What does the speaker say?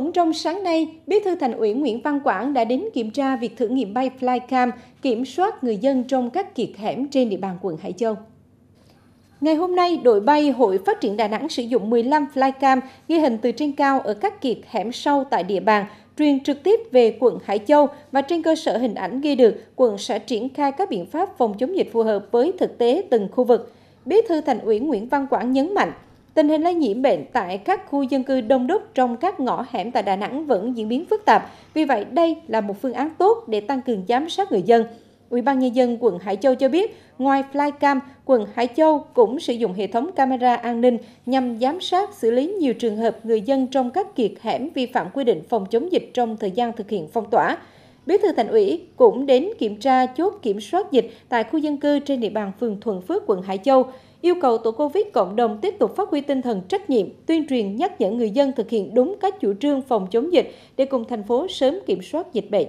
Cũng trong sáng nay, Bí thư Thành ủy Nguyễn Văn Quảng đã đến kiểm tra việc thử nghiệm bay Flycam kiểm soát người dân trong các kiệt hẻm trên địa bàn quận Hải Châu. Ngày hôm nay, đội bay Hội Phát triển Đà Nẵng sử dụng 15 flycam ghi hình từ trên cao ở các kiệt hẻm sâu tại địa bàn, truyền trực tiếp về quận Hải Châu và trên cơ sở hình ảnh ghi được, quận sẽ triển khai các biện pháp phòng chống dịch phù hợp với thực tế từng khu vực. Bí thư Thành ủy Nguyễn Văn Quảng nhấn mạnh, Tình hình lây nhiễm bệnh tại các khu dân cư đông đúc trong các ngõ hẻm tại Đà Nẵng vẫn diễn biến phức tạp. Vì vậy, đây là một phương án tốt để tăng cường giám sát người dân. Ủy ban nhân dân quận Hải Châu cho biết, ngoài Flycam, quận Hải Châu cũng sử dụng hệ thống camera an ninh nhằm giám sát xử lý nhiều trường hợp người dân trong các kiệt hẻm vi phạm quy định phòng chống dịch trong thời gian thực hiện phong tỏa. Bí thư thành ủy cũng đến kiểm tra chốt kiểm soát dịch tại khu dân cư trên địa bàn phường Thuận Phước, quận Hải Châu, yêu cầu tổ Covid cộng đồng tiếp tục phát huy tinh thần trách nhiệm, tuyên truyền nhắc nhở người dân thực hiện đúng các chủ trương phòng chống dịch để cùng thành phố sớm kiểm soát dịch bệnh.